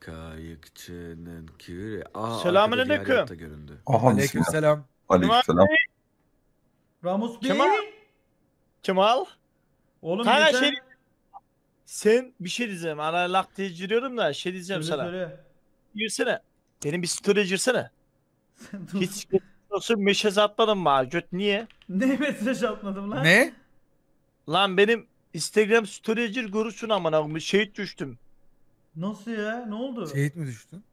Kayıkçının küre. Aa, Selamünaleyküm. arkadaki hayatta göründü. Aleyküm selam. Ramus Bey. Kemal. Kemal. Oğlum Kanka geçen- şey sen bir şey diyeceğim. Ara lakteye giriyorum da şey diyeceğim Söyle, sana. söyle. Girsene. Benim bir story girsene. Hiç olsun meşez atmadım mı? abi? Göt niye? Ne mesaj atmadım lan? Ne? Lan benim Instagram story gir görürsün amına Şehit düştüm. Nasıl ya? Ne oldu? Şehit mi düştün?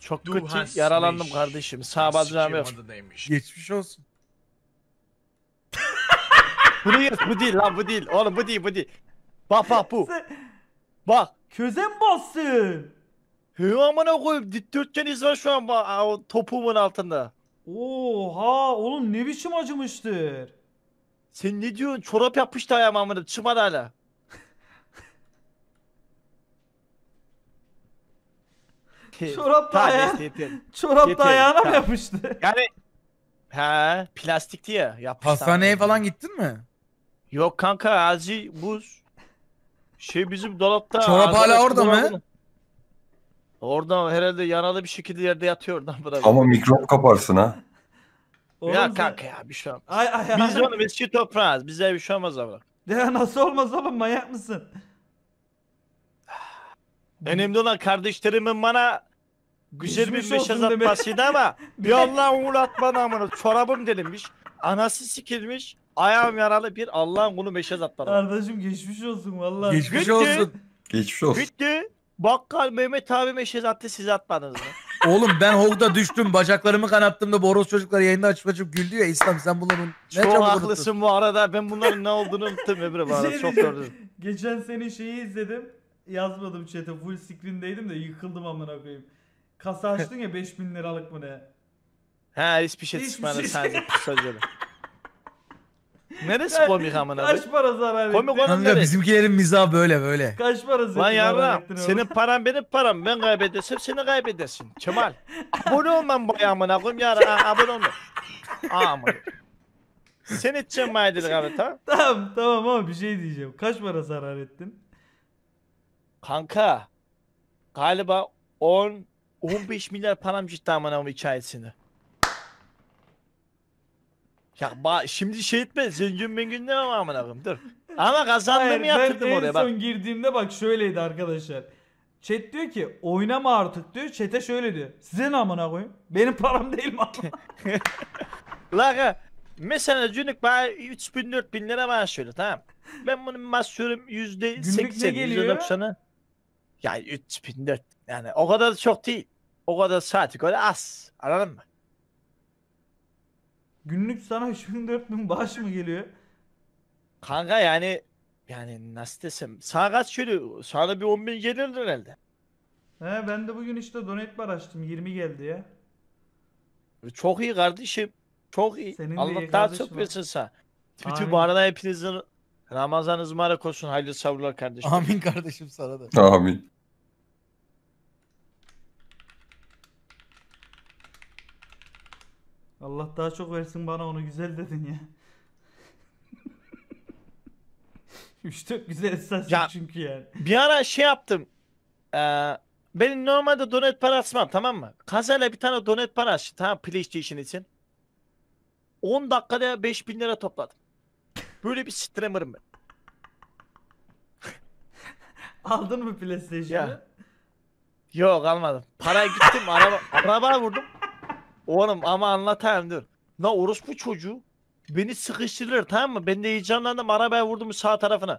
Çok Du kötü yaralandım mich. kardeşim. Sağ bacağım yok. Geçmiş olsun. Bu değil, bu değil lan bu değil. Oğlum bu değil bu değil. Bak bak bu. Bak. Köze mi bastın? Hı amına koyup dikdörtgen iz var şu an bak. Aa, o topuğumun altında. Oha oğlum ne biçim acımıştır. Sen ne diyorsun? Çorap yapıştı ayağıma amına. Çıkmadı hala. Çorap da ayağı- Çorap da Yeter, ayağına mı yapıştı? Yani he plastikti ya. yapıştan. Hastaneye falan gittin mi? Yok kanka azıcık buz. Şey bizim dolapta. Çorap hala orada mı? Orada herhalde yaralı bir şekilde yerde yatıyor oradan bırak. Ama mikrop kaparsın ha. Oğlum, Ya kanka ya bir şey olmaz. Ay ay ay. Biz onu biz ki toprağız. Bize bir şey olmaz ama. Ya nasıl olmaz oğlum manyak mısın? Önemli olan kardeşlerimin bana Güzel bir Geçmiş mesaj atmasıydı ama bir Allah'ın kulu atman amına. Çorabım delinmiş. Anası sikilmiş. Ayağım yaralı bir Allah'ın kulu mesaj atman. Kardeşim geçmiş olsun vallahi. Geçmiş Bitti. olsun. Geçmiş olsun. Bitti. Bakkal Mehmet abi mesaj attı siz atmadınız mı? Oğlum ben hovda düştüm. Bacaklarımı kanattım da boros çocuklar yayında açıp açıp güldü ya. İslam sen bunların ne Çok haklısın bu arada. Ben bunların ne olduğunu unuttum Emre bu arada. Şey Çok gördüm. Geçen senin şeyi izledim. Yazmadım chat'e full screen'deydim de yıkıldım amına koyayım. Kasa açtın ya 5000 liralık mı ne? He hiçbir şey Hiçbir çıkmadı şey- sadece pis sözleri. Neresi komik amına be? Kaç para zarar ettin? Komik olan neresi? bizimkilerin mizahı böyle böyle. Kaç para zarar Lan yarram ettin senin paran benim param ben kaybedersem seni kaybedersin Kemal. Abone olmam bu amına koyayım yara abone olma. Amına. Sen edeceksin maydeli karata. Tamam tamam ama bir şey diyeceğim. Kaç para zarar ettin? Kanka galiba 10 15 milyar param cidden amına bu hikayesini. Ya ba- şimdi şey etme zengin mengin ne var amına koyayım dur. Ama Hayır, oraya. yatırdım ben en son girdiğimde bak şöyleydi arkadaşlar. Chat diyor ki oynama artık diyor. Chat'e şöyle diyor. Size ne amına koyayım? Benim param değil mi? Laga mesela günlük bana 3000 4000 lira maaş veriyor tamam. Ben bunun maaş veriyorum yüzde Günlük ne geliyor? Yani 3004 yani o kadar çok değil. O kadar saati göre az. Anladın mı? Günlük sana 3000 4000 bağış mı geliyor? Kanka yani yani nasıl desem sana kaç şöyle sana bir 10 bin gelir herhalde. He ben de bugün işte donate bar açtım 20 geldi ya. Çok iyi kardeşim. Çok iyi. Senin Allah daha çok kardeşim. versin sana. Bütün bu arada hepinizin Ramazanınız mübarek olsun. Hayırlı sabırlar kardeşim. Amin kardeşim sana da. Amin. Allah daha çok versin bana onu güzel dedin ya. Üç çok güzel esas Ya- çünkü yani. Bir ara şey yaptım. Ee, benim normalde donet para atmam tamam mı? Kazayla bir tane donet para açtım tamam PlayStation için. 10 dakikada 5000 lira topladım. Böyle bir streamer'ım ben. Aldın mı PlayStation'ı? Ya. Yok almadım. Paraya gittim araba arabaya vurdum. Oğlum ama anlatayım dur. La orospu çocuğu beni sıkıştırır tamam mı? Ben de heyecanlandım arabaya vurdum sağ tarafına.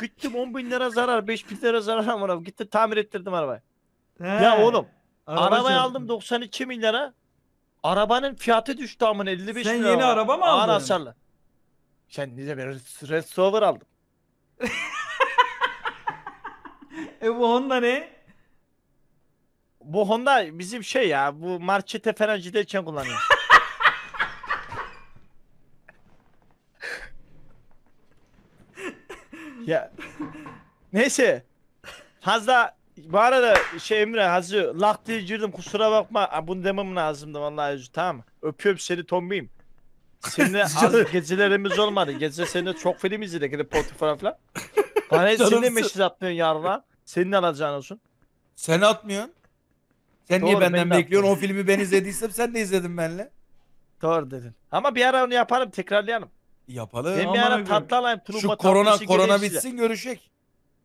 Gittim 10 bin lira zarar 5 bin lira zarar amına gitti tamir ettirdim arabayı. He. Ya oğlum Araba arabayı aldım 92 bin lira. Arabanın fiyatı düştü amına 55 Sen lira. yeni araba mı Ağır aldın? hasarlı. Kendinize bir restover aldım. e bu Honda ne? Bu Honda bizim şey ya bu markete falan için kullanıyoruz. ya neyse fazla bu arada şey Emre hazır lak diye girdim kusura bakma bunu demem lazımdı vallahi tamam mı? öpüyorum seni tombiyim Seninle az gecelerimiz olmadı. Gece seninle çok film izledik. Hani falan falan. Bana hiç seninle mesaj atmıyorsun yarına. Senin alacağın olsun. Sen atmıyorsun. Sen Doğru, niye benden ben de bekliyorsun? O filmi ben izlediysem sen de izledin benimle. Doğru dedin. Ama bir ara onu yaparım tekrarlayalım. Yapalım. Ben bir ara tatlı alayım. Şu korona korona geleyim size. bitsin görüşek.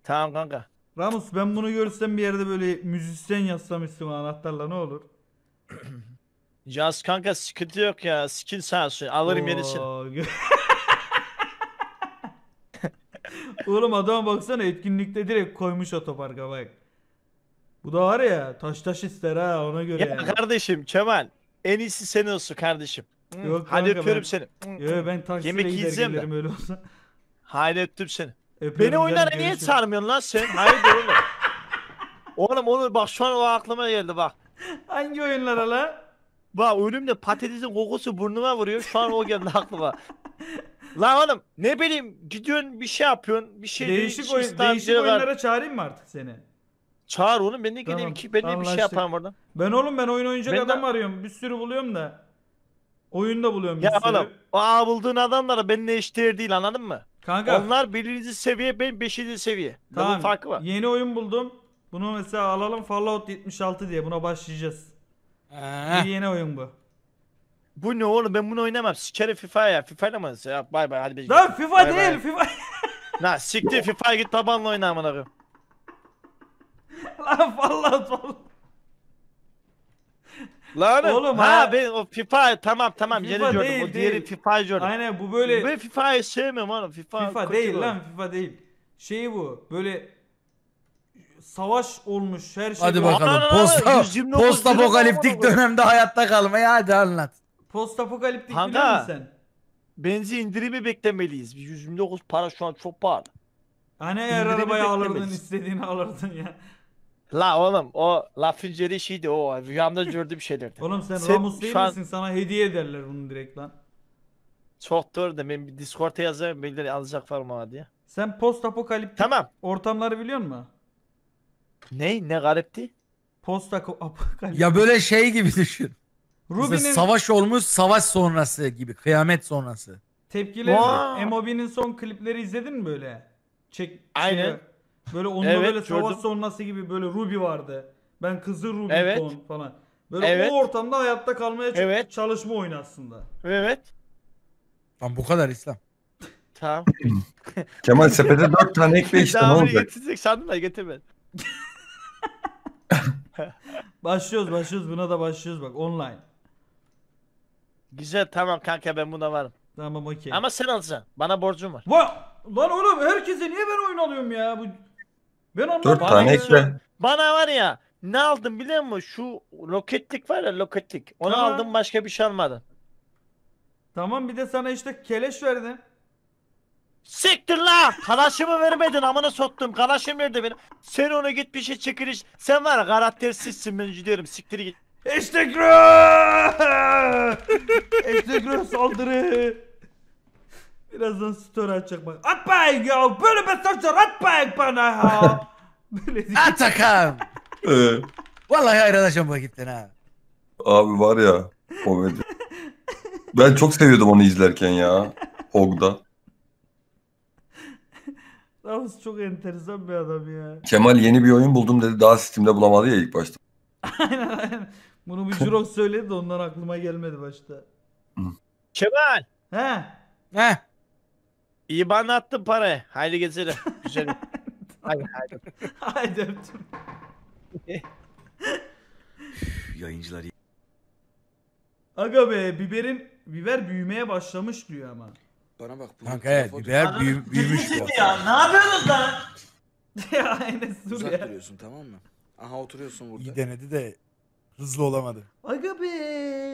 Tamam kanka. Ramus ben bunu görsem bir yerde böyle müzisyen yazsam istiyorum anahtarla ne olur? Yaz kanka sıkıntı yok ya. skin sağ olsun. Alırım yenisini. Oo, gö- Oğlum adama baksana etkinlikte direkt koymuş otoparka bak. Bu da var ya taş taş ister ha ona göre Ya yani. kardeşim Kemal. En iyisi senin olsun kardeşim. Yok Hadi kanka, öpüyorum ben- seni. Yo, ben taş. Yemek gider yiyeceğim de. öyle olsa. Haydi öptüm seni. Öpüyorum Beni canım, oyunlara niye görüşürüz. sarmıyorsun lan sen? Hayırdır oğlum? Oğlum onu bak şu an o aklıma geldi bak. Hangi oyunlara la? Bak ölümde patatesin kokusu burnuma vuruyor. Şu an o geldi aklıma. Lan oğlum ne bileyim gidiyorsun bir şey yapıyorsun. Bir şey değişik, oyun, değişik oyunlara çağırayım mı artık seni? Çağır oğlum ben de geleyim tamam, ki ben de bir şey yaparım orada. Ben oğlum ben oyun oynayacak ben adam de... arıyorum. Bir sürü buluyorum da. Oyunda buluyorum bir ya sürü. oğlum aa bulduğun adamlara benimle eşdeğer değil anladın mı? Kanka. Onlar birinci seviye ben beşinci seviye. Tamam. Bunun farkı var. Yeni oyun buldum. Bunu mesela alalım Fallout 76 diye buna başlayacağız. Bir yeni oyun bu. Bu ne oğlum ben bunu oynamam. Sikerim FIFA ya. FIFA ile mi? Ya, bay bay hadi bir Lan FIFA Bay değil bay. FIFA. Lan siktir FIFA git tabanla oyna amına koyayım. Lan vallahi vallahi. Lan Oğlum, ha, ha. ben o FIFA tamam tamam FIFA yeni gördüm. değil, o diğeri değil. FIFA gördüm. Aynen bu böyle Ben FIFA'yı sevmiyorum oğlum. FIFA, FIFA değil oğlum. lan FIFA değil. Şeyi bu. Böyle savaş olmuş her şey. Hadi bakalım. Posta, posta apokaliptik dönemde hayatta kalmayı hadi anlat. Post apokaliptik biliyor musun sen? Benzin indirimi beklemeliyiz. 129 para şu an çok pahalı. Hani eğer İndirimi arabayı alırdın istediğini alırdın ya. La oğlum o lafın ceri şeydi o. Rüyamda gördüğüm şeylerdi. Oğlum sen, Sen Ramos değil şu an- misin? Sana hediye ederler bunu direkt lan. çok doğru da ben bir Discord'a yazarım. Birileri var mı diye. Sen post apokaliptik Tamam. ortamları biliyor musun? Ne? Ne garipti? Posta apokalipsi. Ya böyle şey gibi düşün. Ruby'nin savaş olmuş savaş sonrası gibi kıyamet sonrası. tepkileri Vaa! MOB'nin son klipleri izledin mi böyle? Çek şey, Aynen. Böyle onunla Evet, böyle savaş gördüm. sonrası gibi böyle Ruby vardı. Ben kızı Ruby Evet. son falan. Böyle Evet. o ortamda hayatta kalmaya ç- Evet. çalışma oyunu aslında. Evet. Lan bu kadar İslam. Tamam. Kemal sepete 4 tane ekle işte ne Devamını olacak? getirecek sandım da getirmedi. başlıyoruz başlıyoruz buna da başlıyoruz bak online. Güzel tamam kanka ben buna varım. Tamam okey. Ama sen alacaksın. Bana borcum var. Va Lan oğlum herkese niye ben oyun alıyorum ya? Bu... Ben ondan Dört tane ekle. Bana var ya ne aldım biliyor musun? Şu roketlik var ya roketlik. Onu tamam. aldım başka bir şey almadım. Tamam bir de sana işte keleş verdim. Siktir la! Kalaşımı vermedin amına soktum. Kalaşım nerede benim? Sen onu git bir şey iş. Sen var ya karaktersizsin ben gidiyorum. Siktir git. Instagram! Instagram saldırı. Birazdan story açacak bak. Atmayın ya! Böyle mesajlar atmayın bana ya! Böyle değil. Atakan. Ee? Vallahi ayran bu gittin ha. abi var ya komedi. Ben çok seviyordum onu izlerken ya. Hog'da. Davos çok enteresan bir adam ya. Kemal yeni bir oyun buldum dedi. Daha Steam'de bulamadı ya ilk başta. aynen aynen. Bunu bir Jurox söyledi de ondan aklıma gelmedi başta. Kemal. He. He. İban attım parayı. Haydi gezelim. Güzel. haydi haydi. haydi öptüm. Yayıncılar Aga be biberin biber büyümeye başlamış diyor ama. Bana bak. bu Kanka evet biber büyü- büyümüş bu. ya. Ne yapıyorsunuz lan? ya Enes dur Uzak ya. duruyorsun tamam mı? Aha oturuyorsun burada. İyi denedi de hızlı olamadı. Aga be